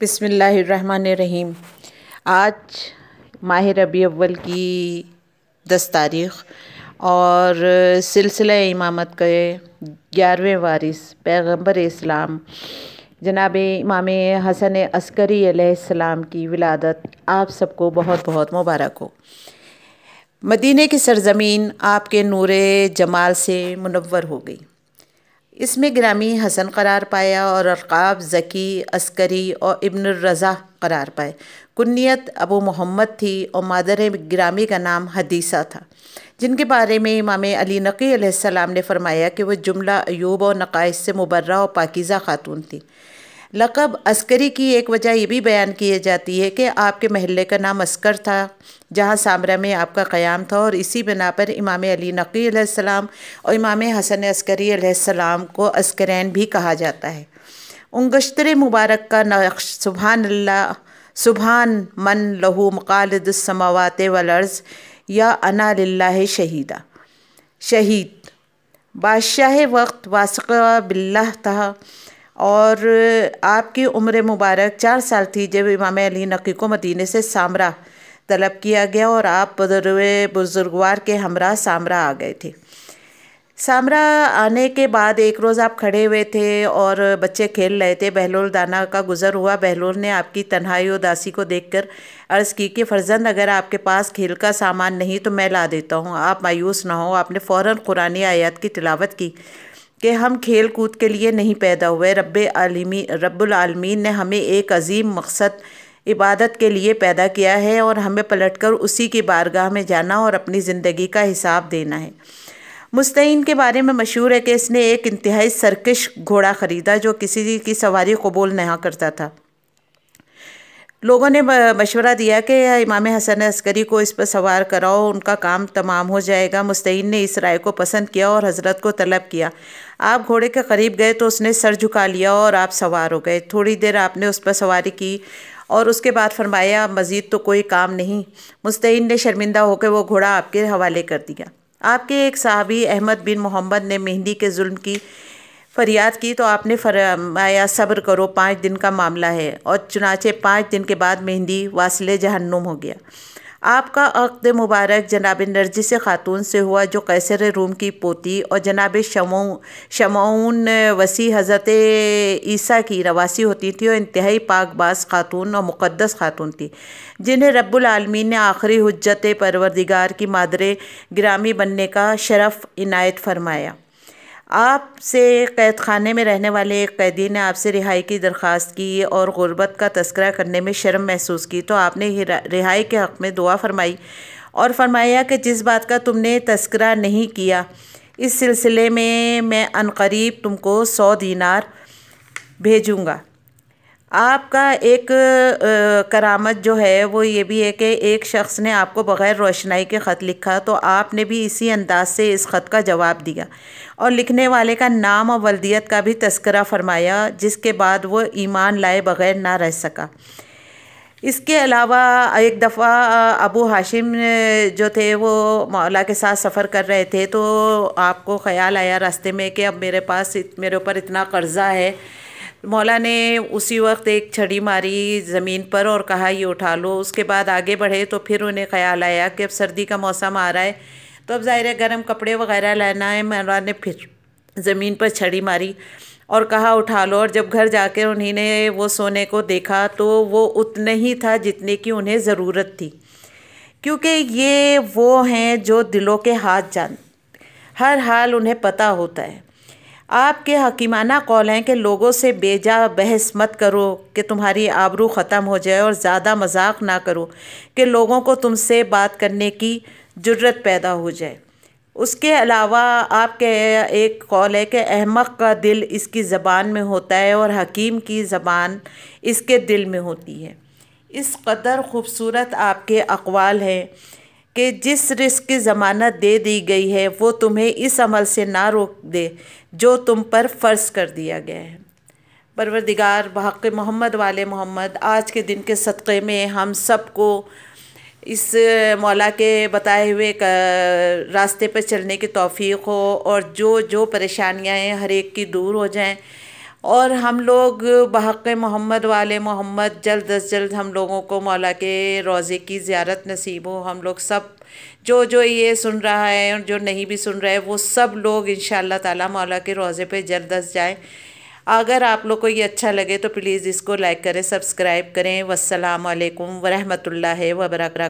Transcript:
बिसमीम आज माह रबी अव्वल की दस तारीख़ और सिलसिला इमामत के ग्यारहवें वारिस पैगंबर इस्लाम जनाब इमाम हसन अस्करी की विलादत आप सबको बहुत बहुत मुबारक हो मदीने की सरजमीन आपके नूर जमाल से मुनवर हो गई इसमें ग्रामी हसन करार पाया और अरकाब ज़की अस्करी और इब्न रज़ा करार पाए कुन्नीत अबू मोहम्मद थी और मादर ग्रामी का नाम हदीसा था जिनके बारे में इमाम अली नकी ने फरमाया कि वह जुमला अयूब और नकाइस से मुबर्रा और पाकिज़ा खातून थी लकब अस्करी की एक वजह यह भी बयान की जाती है कि आपके महल्ले का नाम अस्कर था जहाँ सामरा में आपका क़याम था और इसी बिना पर इमाम अली नकीसम और इमाम हसन अस्करीसम को अस्करैन भी कहा जाता है उंगश्तर मुबारक का नक्श सुबहान अल्ला सुबहान मन लहू मकालदसमावत वलर्ज़ या अना लाला शहीदा शहीद बादशाह वक्त वासक़ बिल्ला था और आपकी उम्र मुबारक चार साल थी जब इमाम अली नकी को मदीने से सामरा तलब किया गया और आप बुजुर्गवार के हमरा सामरा आ गए थे सामरा आने के बाद एक रोज़ आप खड़े हुए थे और बच्चे खेल रहे थे बहलोल दाना का गुज़र हुआ बहलोल ने आपकी तन्हाई उदासी को देखकर अर्ज़ की कि फ़र्जंद अगर आपके पास खेल का सामान नहीं तो मैं ला देता हूँ आप मायूस ना हो आपने फ़ौर कुरानी आयत की तिलावत की कि हम खेल कूद के लिए नहीं पैदा हुए रब आलमी रबालमीन ने हमें एक अजीम मकसद इबादत के लिए पैदा किया है और हमें पलटकर उसी की बारगाह में जाना और अपनी ज़िंदगी का हिसाब देना है मुस्तैन के बारे में मशहूर है कि इसने एक इंतहाई सरकश घोड़ा ख़रीदा जो किसी की सवारी कबूल नहीं करता था लोगों ने मशवरा दिया कि इमाम हसन अस्करी को इस पर सवार कराओ उनका काम तमाम हो जाएगा मुस्तैन ने इस राय को पसंद किया और हज़रत को तलब किया आप घोड़े के करीब गए तो उसने सर झुका लिया और आप सवार हो गए थोड़ी देर आपने उस पर सवारी की और उसके बाद फरमाया मज़ीद तो कोई काम नहीं मुस्तैन ने शर्मिंदा होकर वह घोड़ा आपके हवाले कर दिया आपके एक सहाबी अहमद बिन मोहम्मद ने मेहंदी के जुल्म की फरियाद की तो आपने फरमाया सब्र करो पाँच दिन का मामला है और चुनाचे पाँच दिन के बाद मेहंदी वासिले जहन्नुम हो गया आपका अक्द मुबारक जनाब नर्जिस से ख़ातून से हुआ जो कैसर रूम की पोती और जनाब शमाउन वसी हज़रत ईसा की रवासी होती थी और इंतहाई पाकबाज खातून और मुक़दस खातून थी जिन्हें रब्लमीन ने आखिरी हजत परवरदिगार की मादरे ग्रामी बनने का शरफ़ इनायत फरमाया आपसे कैद खाने में रहने वाले एक कैदी ने आपसे रिहाई की दरख्वास्त की और गुर्बत का तस्करा करने में शर्म महसूस की तो आपने रिहाई के हक़ में दुआ फरमाई और फरमाया कि जिस बात का तुमने तस्करा नहीं किया इस सिलसिले में मैं अनकरीब तुमको सौ दीनार भेजूँगा आपका एक करामत जो है वो ये भी है कि एक शख्स ने आपको बग़ैर रोशनाई के ख़त लिखा तो आपने भी इसी अंदाज से इस ख़त का जवाब दिया और लिखने वाले का नाम और वलदियत का भी तस्करा फरमाया जिसके बाद वो ईमान लाए बग़ैर ना रह सका इसके अलावा एक दफ़ा अबू हाशिम जो थे वो मौला के साथ सफ़र कर रहे थे तो आपको ख़याल आया रास्ते में कि अब मेरे पास मेरे ऊपर इतना कर्ज़ा है मौला ने उसी वक्त एक छड़ी मारी ज़मीन पर और कहा ये उठा लो उसके बाद आगे बढ़े तो फिर उन्हें ख्याल आया कि अब सर्दी का मौसम आ रहा है तो अब ज़ाहिर है गर्म कपड़े वगैरह लेना है मौला ने फिर ज़मीन पर छड़ी मारी और कहा उठा लो और जब घर जाकर उन्हीं ने वो सोने को देखा तो वो उतना ही था जितने की उन्हें ज़रूरत थी क्योंकि ये वो हैं जो दिलों के हाथ जान हर हाल उन्हें पता होता है आपके हकीमाना कौल हैं कि लोगों से बेजा बहस मत करो कि तुम्हारी आबरू ख़त्म हो जाए और ज़्यादा मजाक ना करो कि लोगों को तुमसे बात करने की जरूरत पैदा हो जाए उसके अलावा आपके एक कॉल है कि अहमक का दिल इसकी ज़बान में होता है और हकीम की ज़बान इसके दिल में होती है इस कदर ख़ूबसूरत आपके अकवाल हैं कि जिस रिस्क की ज़मानत दे दी गई है वो तुम्हें इस अमल से ना रोक दे जो तुम पर फ़र्ज़ कर दिया गया है परवरदिगार बहक मोहम्मद वाले मोहम्मद आज के दिन के सदक़े में हम सबको इस मौला के बताए हुए रास्ते पर चलने की तोफ़ी हो और जो जो परेशानियाँ हैं हर एक की दूर हो जाएँ और हम लोग बहक मोहम्मद वाले मोहम्मद जल्द अज जल्द हम लोगों को मौला के रोज़े की ज़्यारत नसीब हो हम लोग सब जो जो ये सुन रहा है और जो नहीं भी सुन रहा है वो सब लोग इन ताला मौला के रोज़े पे जल्द अज जाएँ अगर आप लोग को ये अच्छा लगे तो प्लीज़ इसको लाइक करें सब्सक्राइब करें वालेकुम वरहमल वबरक